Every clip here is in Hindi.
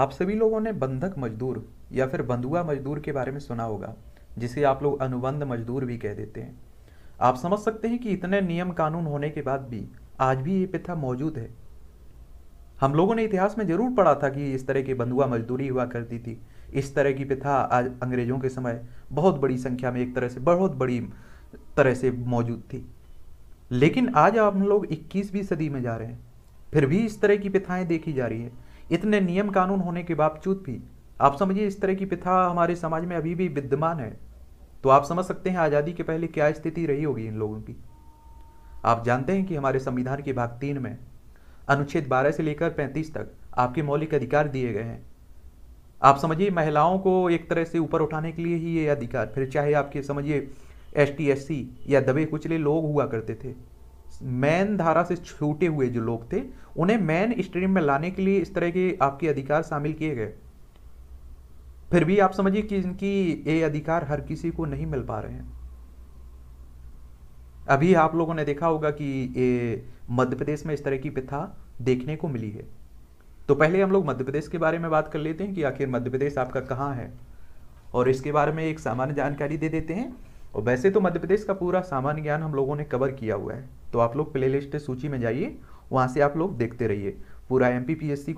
आप सभी लोगों ने बंधक मजदूर या फिर बंधुआ मजदूर के बारे में सुना होगा जिसे आप लोग अनुबंध मजदूर भी कह देते हैं आप समझ सकते हैं कि इतने नियम कानून होने के बाद भी आज भी ये प्रथा मौजूद है हम लोगों ने इतिहास में जरूर पढ़ा था कि इस तरह की बंधुआ मजदूरी हुआ करती थी इस तरह की प्रथा आज अंग्रेजों के समय बहुत बड़ी संख्या में एक तरह से बहुत बड़ी तरह से मौजूद थी लेकिन आज हम लोग इक्कीसवीं सदी में जा रहे हैं फिर भी इस तरह की प्रथाएं देखी जा रही है इतने नियम कानून होने के बावजूद भी आप समझिए इस तरह की प्रथा हमारे समाज में अभी भी विद्यमान है तो आप समझ सकते हैं आज़ादी के पहले क्या स्थिति रही होगी इन लोगों की आप जानते हैं कि हमारे संविधान के भाग तीन में अनुच्छेद 12 से लेकर 35 तक आपके मौलिक अधिकार दिए गए हैं आप समझिए महिलाओं को एक तरह से ऊपर उठाने के लिए ही ये अधिकार फिर चाहे आपके समझिए एस टी या दबे कुचले लोग हुआ करते थे मैन धारा से छूटे हुए जो लोग थे उन्हें मैन स्ट्रीम में लाने के लिए इस तरह के आपके अधिकार शामिल किए गए फिर भी आप समझिए कि इनकी ये अधिकार हर किसी को नहीं मिल पा रहे हैं अभी आप लोगों ने देखा होगा कि ये मध्य प्रदेश में इस तरह की प्रथा देखने को मिली है तो पहले हम लोग मध्य प्रदेश के बारे में बात कर लेते हैं कि आखिर मध्य प्रदेश आपका कहाँ है और इसके बारे में एक सामान्य जानकारी दे देते हैं और वैसे तो मध्य प्रदेश का पूरा सामान्य ज्ञान हम लोगों ने कवर किया हुआ है तो आप लोग प्ले लिस्ट सूची में जाइए वहाँ से आप लोग देखते रहिए पूरा एम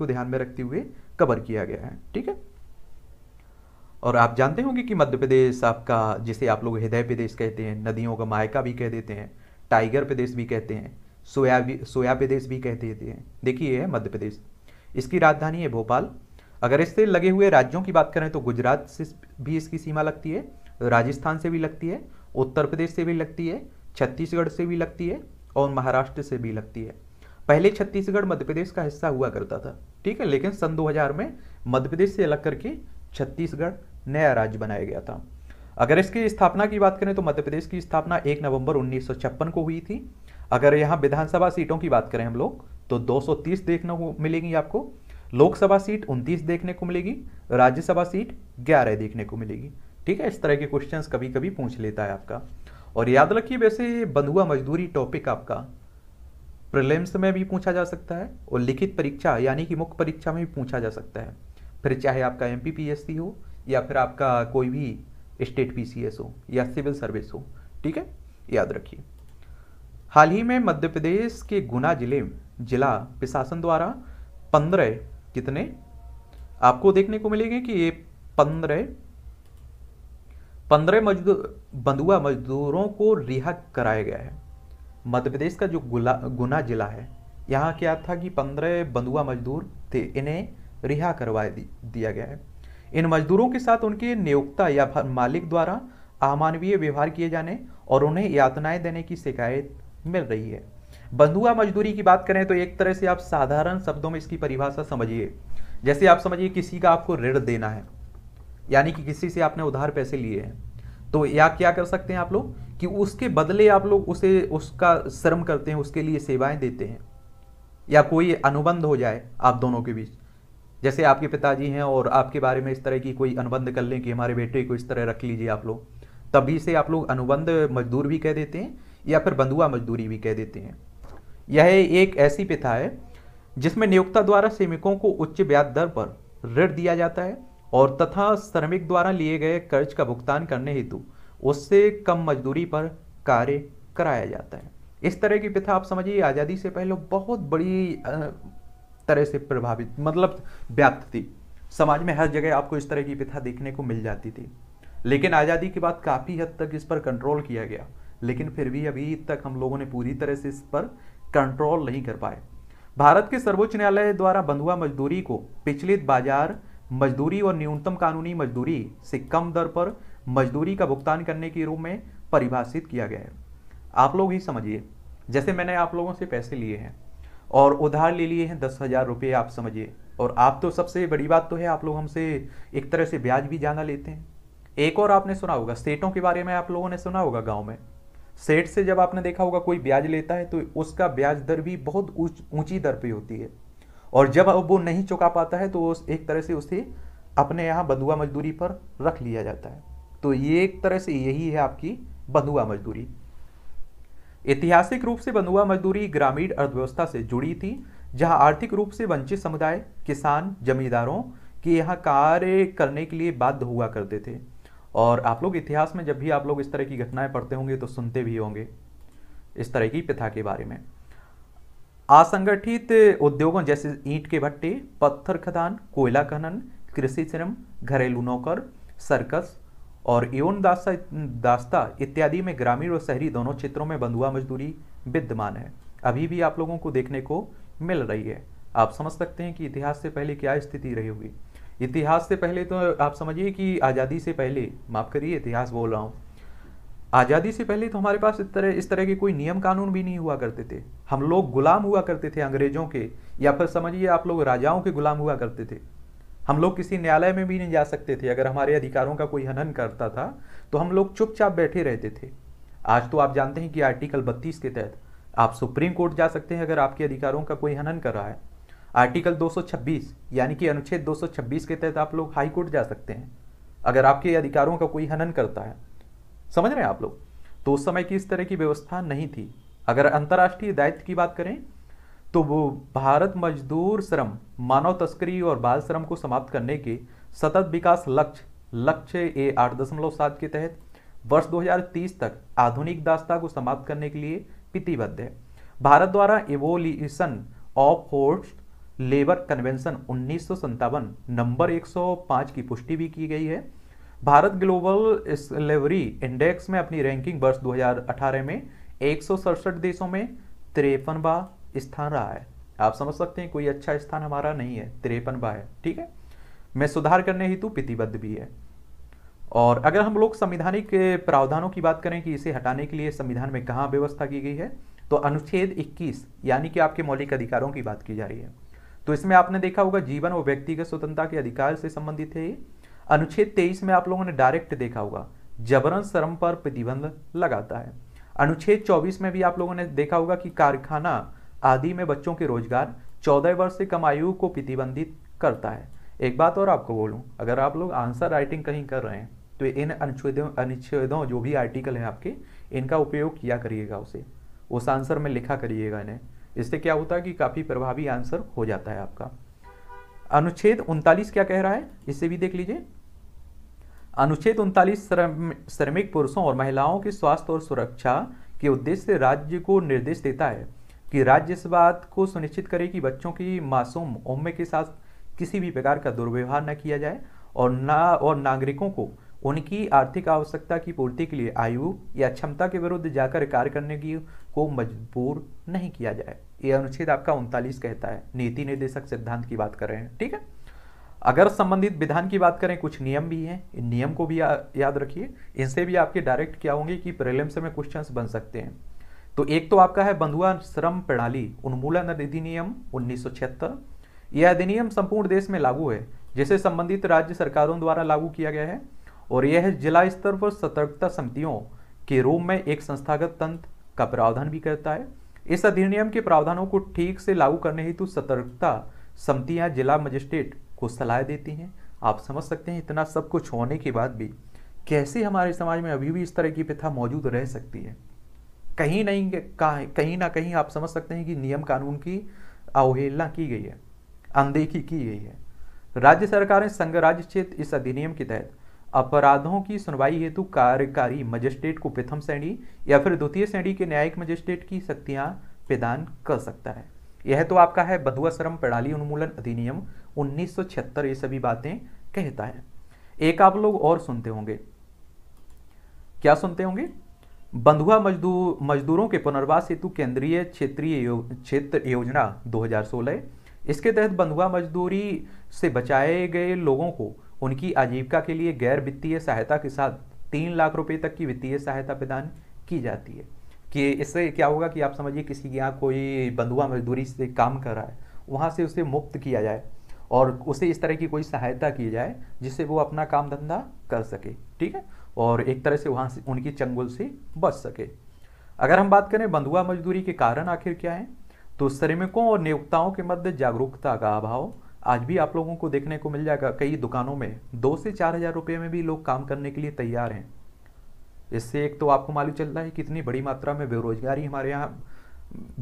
को ध्यान में रखते हुए कवर किया गया है ठीक है और आप जानते होंगे कि मध्य प्रदेश आपका जिसे आप लोग हृदय प्रदेश कहते हैं नदियों का मायका भी कह देते हैं टाइगर प्रदेश भी कहते हैं सोया भी सोया प्रदेश भी कह देते हैं देखिए ये है मध्य प्रदेश इसकी राजधानी है भोपाल अगर इससे लगे हुए राज्यों की बात करें तो गुजरात से भी इसकी सीमा लगती है राजस्थान से भी लगती है उत्तर प्रदेश से भी लगती है छत्तीसगढ़ से भी लगती है और महाराष्ट्र से भी लगती है पहले छत्तीसगढ़ मध्य प्रदेश का हिस्सा हुआ करता था ठीक है लेकिन सन 2000 में मध्य प्रदेश से अलग करके छत्तीसगढ़ नया राज्य बनाया गया था अगर इसकी स्थापना की बात करें तो मध्य प्रदेश की स्थापना 1 नवंबर उन्नीस को हुई थी अगर यहाँ विधानसभा सीटों की बात करें हम लोग तो 230 देखने को मिलेगी आपको लोकसभा सीट 29 देखने को मिलेगी राज्यसभा सीट 11 देखने को मिलेगी ठीक है इस तरह के क्वेश्चंस कभी कभी पूछ लेता है आपका और याद रखिए वैसे ये बंधुआ मजदूरी टॉपिक आपका प्रिलिम्स में भी पूछा जा सकता है और लिखित परीक्षा यानी कि मुख्य परीक्षा में भी पूछा जा सकता है फिर चाहे आपका एम हो या फिर आपका कोई भी स्टेट पी हो या सिविल सर्विस हो ठीक है याद रखिए हाल ही में मध्य प्रदेश के गुना जिले में जिला प्रशासन द्वारा पंद्रह कितने आपको देखने को मिलेंगे कि ये पंद्रह पंद्रह मजदूर बंधुआ मजदूरों को रिहा कराया गया है मध्य प्रदेश का जो गुला गुना जिला है यहाँ क्या था कि पंद्रह बंधुआ मजदूर थे इन्हें रिहा करवा दिया गया है इन मजदूरों के साथ उनके नियोक्ता या मालिक द्वारा अमानवीय व्यवहार किए जाने और उन्हें यातनाएं देने की शिकायत मिल रही है बंधुआ मजदूरी की बात करें तो एक तरह से आप साधारण शब्दों में इसकी परिभाषा समझिए जैसे आप समझिए किसी का आपको ऋण देना है यानी कि किसी से आपने उधार पैसे लिए हैं तो या क्या कर सकते हैं आप लोग कि उसके बदले आप लोग उसे उसका श्रम करते हैं उसके लिए सेवाएं देते हैं या कोई अनुबंध हो जाए आप दोनों के बीच जैसे आपके पिताजी हैं और आपके बारे में इस तरह की कोई अनुबंध कर लें कि हमारे बेटे को इस तरह रख लीजिए आप लोग तभी से आप लोग अनुबंध मजदूर भी कह देते हैं या फिर बंधुआ मजदूरी भी कह देते हैं यह एक ऐसी प्रथा है जिसमें नियोक्ता द्वारा सेमिकों को उच्च ब्याज दर पर ऋण दिया जाता है और तथा श्रमिक द्वारा लिए गए कर्ज का भुगतान करने हेतु उससे कम मजदूरी पर कार्य कराया जाता है इस तरह की प्रथा आप समझिए आज़ादी से पहले बहुत बड़ी तरह से प्रभावित मतलब व्याप्त थी समाज में हर जगह आपको इस तरह की प्रथा देखने को मिल जाती थी लेकिन आज़ादी के बाद काफ़ी हद तक इस पर कंट्रोल किया गया लेकिन फिर भी अभी तक हम लोगों ने पूरी तरह से इस पर कंट्रोल नहीं कर पाए भारत के सर्वोच्च न्यायालय द्वारा बंधुआ मजदूरी को पिछले बाजार मजदूरी और न्यूनतम कानूनी मजदूरी से कम दर पर मजदूरी का भुगतान करने के रूप में परिभाषित किया गया है आप लोग ही समझिए जैसे मैंने आप लोगों से पैसे लिए हैं और उधार ले लिए हैं दस हज़ार रुपये आप समझिए और आप तो सबसे बड़ी बात तो है आप लोग हमसे एक तरह से ब्याज भी ज़्यादा लेते हैं एक और आपने सुना होगा सेठों के बारे में आप लोगों ने सुना होगा गाँव में सेठ से जब आपने देखा होगा कोई ब्याज लेता है तो उसका ब्याज दर भी बहुत ऊंची दर पर होती है और जब वो नहीं चुका पाता है तो वो एक तरह से उसे अपने यहाँ बंधुआ मजदूरी पर रख लिया जाता है तो ये एक तरह से यही है आपकी बंधुआ मजदूरी ऐतिहासिक रूप से बंधुआ मजदूरी ग्रामीण अर्थव्यवस्था से जुड़ी थी जहां आर्थिक रूप से वंचित समुदाय किसान जमींदारों के यहाँ कार्य करने के लिए बाध्य हुआ करते थे और आप लोग इतिहास में जब भी आप लोग इस तरह की घटनाएं पढ़ते होंगे तो सुनते भी होंगे इस तरह की प्रथा के बारे में असंगठित उद्योगों जैसे ईंट के भट्टे पत्थर खदान कोयला खनन कृषि श्रम घरेलू नौकर सर्कस और यौन दास्ता दास्ता इत्यादि में ग्रामीण और शहरी दोनों क्षेत्रों में बंधुआ मजदूरी विद्यमान है अभी भी आप लोगों को देखने को मिल रही है आप समझ सकते हैं कि इतिहास से पहले क्या स्थिति रही होगी इतिहास से पहले तो आप समझिए कि आज़ादी से पहले माफ़ करिए इतिहास बोल रहा हूँ आज़ादी से पहले तो हमारे पास इस तरह इस तरह के कोई नियम कानून भी नहीं हुआ करते थे हम लोग गुलाम हुआ करते थे अंग्रेजों के या फिर समझिए आप लोग राजाओं के गुलाम हुआ करते थे हम लोग किसी न्यायालय में भी नहीं जा सकते थे अगर हमारे अधिकारों का कोई हनन करता था तो हम लोग चुपचाप बैठे रहते थे आज तो आप जानते हैं कि आर्टिकल बत्तीस के तहत आप सुप्रीम कोर्ट जा सकते हैं अगर आपके अधिकारों का कोई हनन कर रहा है आर्टिकल 226 यानी कि अनुच्छेद 226 के तहत आप लोग हाई कोर्ट जा सकते हैं अगर आपके अधिकारों का कोई हनन करता है समझ रहे हैं आप लोग तो उस समय की इस तरह की व्यवस्था नहीं थी अगर अंतर्राष्ट्रीय दायित्व की बात करें तो वो भारत मजदूर श्रम मानव तस्करी और बाल श्रम को समाप्त करने के सतत विकास लक्ष्य लक्ष्य ए आठ दशमलव सात के तहत वर्ष 2030 तक आधुनिक दास्ता को समाप्त करने के लिए प्रतिबद्ध है भारत द्वारा abolition of force labour convention उन्नीस नंबर 105 की पुष्टि भी की गई है भारत ग्लोबल स्लेवरी इंडेक्स में अपनी रैंकिंग वर्ष 2018 में एक देशों में तिरपनवा स्थान रहा है आप समझ सकते हैं कोई अच्छा स्थान हमारा नहीं है तिरपनवा है ठीक है मैं सुधार करने हेतु प्रतिबद्ध भी है और अगर हम लोग संविधानिक प्रावधानों की बात करें कि इसे हटाने के लिए संविधान में कहाँ व्यवस्था की गई है तो अनुच्छेद 21 यानी कि आपके मौलिक अधिकारों की बात की जा रही है तो इसमें आपने देखा होगा जीवन और व्यक्तिगत स्वतंत्रता के अधिकार से संबंधित है अनुच्छेद तेईस में आप लोगों ने डायरेक्ट देखा होगा जबरन श्रम पर प्रतिबंध लगाता है अनुच्छेद 24 में भी आप लोगों ने देखा होगा कि कारखाना आदि में बच्चों के रोजगार 14 वर्ष से कम आयु को प्रतिबंधित करता है एक बात और आपको बोलूं अगर आप लोग आंसर राइटिंग कहीं कर रहे हैं तो इन अनुच्छेदों अनुच्छेदों जो भी आर्टिकल है आपके इनका उपयोग किया करिएगा उसे उस आंसर में लिखा करिएगा इन्हें इससे क्या होता है कि काफ़ी प्रभावी आंसर हो जाता है आपका अनुच्छेद उनतालीस क्या कह रहा है इसे भी देख लीजिए अनुच्छेद उनतालीस श्रमिक पुरुषों और महिलाओं के स्वास्थ्य और सुरक्षा के उद्देश्य राज्य को निर्देश देता है कि राज्य इस बात को सुनिश्चित करे कि बच्चों की मासूम उम्र के साथ किसी भी प्रकार का दुर्व्यवहार न किया जाए और ना और नागरिकों को उनकी आर्थिक आवश्यकता की पूर्ति के लिए आयु या क्षमता के विरुद्ध जाकर कार्य करने की को मजबूर नहीं किया जाए ये अनुच्छेद आपका उनतालीस कहता है नीति निर्देशक सिद्धांत की बात कर रहे हैं ठीक है अगर संबंधित विधान की बात करें कुछ नियम भी हैं इन नियम को भी याद रखिए इनसे भी आपके डायरेक्ट क्या होंगे कि प्रिलिम्स में क्वेश्चंस बन सकते हैं तो एक तो आपका है बंधुआ श्रम प्रणाली उन्मूलन अधिनियम उन्नीस यह अधिनियम संपूर्ण देश में लागू है जिसे संबंधित राज्य सरकारों द्वारा लागू किया गया है और यह जिला स्तर पर सतर्कता समितियों के रूप में एक संस्थागत तंत्र का प्रावधान भी करता है इस अधिनियम के प्रावधानों को ठीक से लागू करने हेतु सतर्कता समितियां जिला मजिस्ट्रेट को सलाह देती हैं आप समझ सकते हैं इतना सब कुछ होने के बाद भी कैसे हमारे समाज में अभी भी इस तरह की प्रथा मौजूद रह सकती है कहीं नहीं कहीं ना कहीं आप समझ सकते हैं कि नियम कानून की अवहेलना की गई है अनदेखी की गई है राज्य सरकारें संघ राज्य क्षेत्र इस अधिनियम के तहत अपराधों की सुनवाई हेतु कार्यकारी मजिस्ट्रेट को प्रथम श्रेणी या फिर द्वितीय श्रेणी के न्यायिक मजिस्ट्रेट की शक्तियां प्रदान कर सकता है यह तो आपका है बधुआ श्रम प्रणाली उन्मूलन अधिनियम 1976 ये सभी बातें कहता है एक आप लोग और सुनते होंगे क्या सुनते होंगे बंधुआ मजदूर मजदूरों के पुनर्वास हेतु केंद्रीय क्षेत्रीय यो, क्षेत्र योजना 2016 इसके तहत बंधुआ मजदूरी से बचाए गए लोगों को उनकी आजीविका के लिए गैर वित्तीय सहायता के साथ तीन लाख रुपए तक की वित्तीय सहायता प्रदान की जाती है कि इससे क्या होगा कि आप समझिए किसी के यहाँ कोई बंधुआ मजदूरी से काम कर रहा है वहाँ से उसे मुक्त किया जाए और उसे इस तरह की कोई सहायता की जाए जिससे वो अपना काम धंधा कर सके ठीक है और एक तरह से वहाँ से उनकी चंगुल से बच सके अगर हम बात करें बंधुआ मजदूरी के कारण आखिर क्या है तो श्रमिकों और नियोक्ताओं के मध्य जागरूकता का अभाव आज भी आप लोगों को देखने को मिल जाएगा कई दुकानों में दो से चार हज़ार रुपये में भी लोग काम करने के लिए तैयार हैं इससे एक तो आपको मालूम चल रहा है कितनी बड़ी मात्रा में बेरोजगारी हमारे यहाँ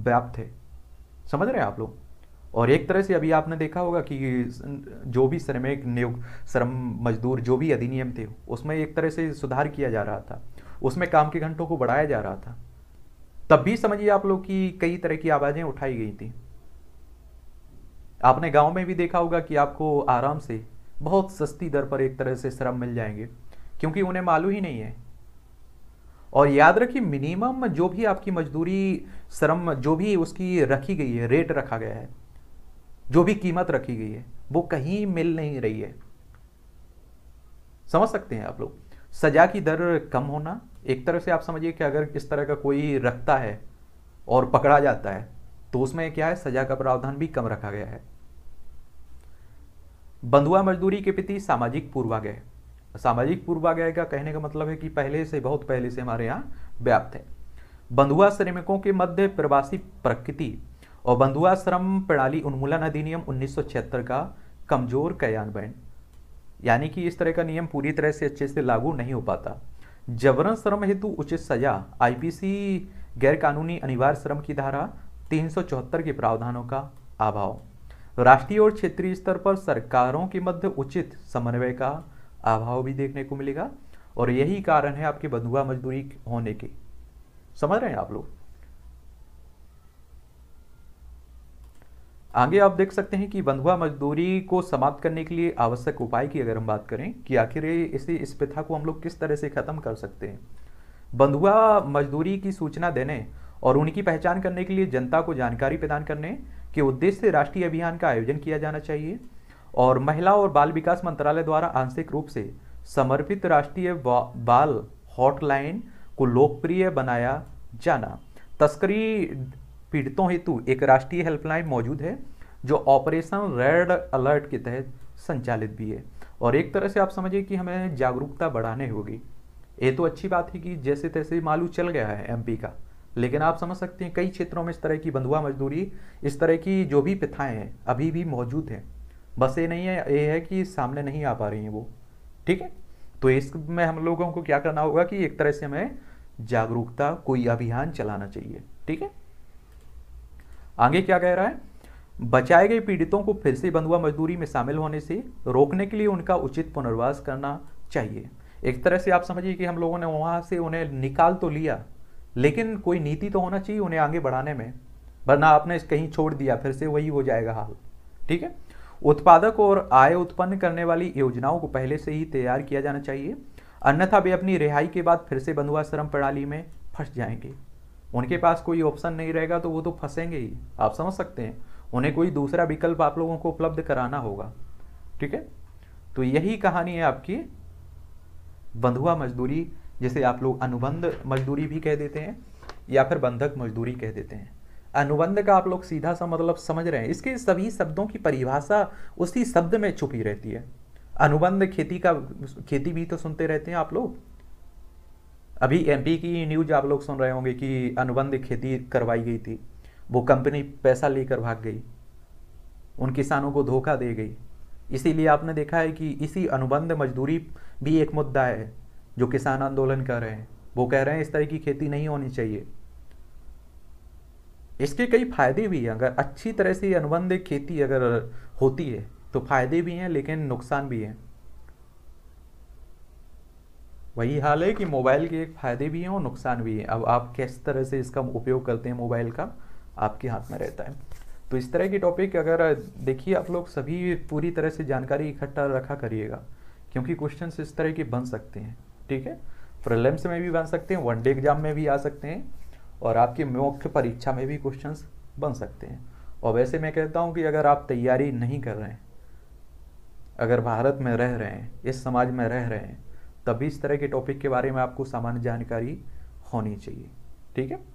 व्याप्त है समझ रहे हैं आप लोग और एक तरह से अभी आपने देखा होगा कि जो भी श्रमिक नियुक्त श्रम मजदूर जो भी अधिनियम थे उसमें एक तरह से सुधार किया जा रहा था उसमें काम के घंटों को बढ़ाया जा रहा था तब भी समझिए आप लोग कि कई तरह की आवाज़ें उठाई गई थी आपने गांव में भी देखा होगा कि आपको आराम से बहुत सस्ती दर पर एक तरह से श्रम मिल जाएंगे क्योंकि उन्हें मालूम ही नहीं है और याद रखिए मिनिमम जो भी आपकी मजदूरी श्रम जो भी उसकी रखी गई है रेट रखा गया है जो भी कीमत रखी गई है वो कहीं मिल नहीं रही है समझ सकते हैं आप लोग सजा की दर कम होना एक तरह से आप समझिए कि अगर इस तरह का कोई रखता है और पकड़ा जाता है तो उसमें क्या है सजा का प्रावधान भी कम रखा गया है बंधुआ मजदूरी के प्रति सामाजिक पूर्वाग्रह सामाजिक पूर्वाग्रह का कहने का मतलब है कि पहले से बहुत पहले से हमारे यहाँ व्याप्त है बंधुआ श्रमिकों के मध्य प्रवासी प्रकृति और बंधुआ श्रम प्रणाली उन्मूलन अधिनियम उन्नीस का कमजोर क्रियान्वयन यानी कि इस तरह का नियम पूरी तरह से अच्छे से लागू नहीं हो पाता जबरन श्रम हेतु उचित सजा आईपीसी गैरकानूनी अनिवार्य श्रम की धारा तीन के प्रावधानों का अभाव राष्ट्रीय और क्षेत्रीय स्तर पर सरकारों के मध्य उचित समन्वय का अभाव भी देखने को मिलेगा और यही कारण है आपकी बंधुआ मजदूरी होने के समझ रहे हैं आप लोग आगे आप देख सकते हैं कि बंधुआ मजदूरी को समाप्त करने के लिए आवश्यक उपाय की अगर हम बात करें कि आखिर इसी इस प्रथा को हम लोग किस तरह से खत्म कर सकते हैं बंधुआ मजदूरी की सूचना देने और उनकी पहचान करने के लिए जनता को जानकारी प्रदान करने के उद्देश्य से राष्ट्रीय अभियान का आयोजन किया जाना चाहिए और महिला और बाल विकास मंत्रालय द्वारा आंशिक रूप से समर्पित राष्ट्रीय बाल हॉटलाइन को लोकप्रिय बनाया जाना तस्करी पीड़ितों हेतु एक राष्ट्रीय हेल्पलाइन मौजूद है जो ऑपरेशन रेड अलर्ट के तहत संचालित भी है और एक तरह से आप समझिए कि हमें जागरूकता बढ़ाने होगी ये तो अच्छी बात है कि जैसे तैसे मालू चल गया है एमपी का लेकिन आप समझ सकते हैं कई क्षेत्रों में इस तरह की बंधुआ मजदूरी इस तरह की जो भी प्रथाएँ हैं अभी भी मौजूद हैं बस ये नहीं है ये है कि सामने नहीं आ पा रही हैं वो ठीक है तो इसमें हम लोगों को क्या करना होगा कि एक तरह से हमें जागरूकता कोई अभियान चलाना चाहिए ठीक है आगे क्या कह रहा है बचाए गए पीड़ितों को फिर से बंधुआ मजदूरी में शामिल होने से रोकने के लिए उनका उचित पुनर्वास करना चाहिए एक तरह से आप समझिए कि हम लोगों ने वहां से उन्हें निकाल तो लिया लेकिन कोई नीति तो होना चाहिए उन्हें आगे बढ़ाने में वरना आपने कहीं छोड़ दिया फिर से वही हो जाएगा हाल ठीक है उत्पादक और आय उत्पन्न करने वाली योजनाओं को पहले से ही तैयार किया जाना चाहिए अन्यथा वे अपनी रिहाई के बाद फिर से बंधुआ श्रम प्रणाली में फंस जाएंगे उनके पास कोई ऑप्शन नहीं रहेगा तो वो तो फंसेंगे ही आप समझ सकते हैं उन्हें कोई दूसरा विकल्प आप लोगों को उपलब्ध कराना होगा ठीक है तो यही कहानी है आपकी बंधुआ मजदूरी जिसे आप लोग अनुबंध मजदूरी भी कह देते हैं या फिर बंधक मजदूरी कह देते हैं अनुबंध का आप लोग सीधा सा मतलब समझ रहे हैं इसके सभी शब्दों की परिभाषा उसी शब्द में छुपी रहती है अनुबंध खेती का खेती भी तो सुनते रहते हैं आप लोग अभी एमपी की न्यूज आप लोग सुन रहे होंगे कि अनुबंध खेती करवाई गई थी वो कंपनी पैसा लेकर भाग गई उन किसानों को धोखा दे गई इसीलिए आपने देखा है कि इसी अनुबंध मजदूरी भी एक मुद्दा है जो किसान आंदोलन कर रहे हैं वो कह रहे हैं इस तरह की खेती नहीं होनी चाहिए इसके कई फायदे भी हैं अगर अच्छी तरह से अनुबंध खेती अगर होती है तो फायदे भी हैं लेकिन नुकसान भी हैं वही हाल है कि मोबाइल के एक फायदे भी हैं और नुकसान भी हैं अब आप किस तरह से इसका उपयोग करते हैं मोबाइल का आपके हाथ में रहता है तो इस तरह की टॉपिक अगर देखिए आप लोग सभी पूरी तरह से जानकारी इकट्ठा रखा करिएगा क्योंकि क्वेश्चन इस तरह के बन सकते हैं ठीक है प्रिलिम्स में भी बन सकते हैं वनडे एग्जाम में भी आ सकते हैं और आपकी मुख्य परीक्षा में भी क्वेश्चंस बन सकते हैं और वैसे मैं कहता हूं कि अगर आप तैयारी नहीं कर रहे हैं अगर भारत में रह रहे हैं इस समाज में रह रहे हैं तभी इस तरह के टॉपिक के बारे में आपको सामान्य जानकारी होनी चाहिए ठीक है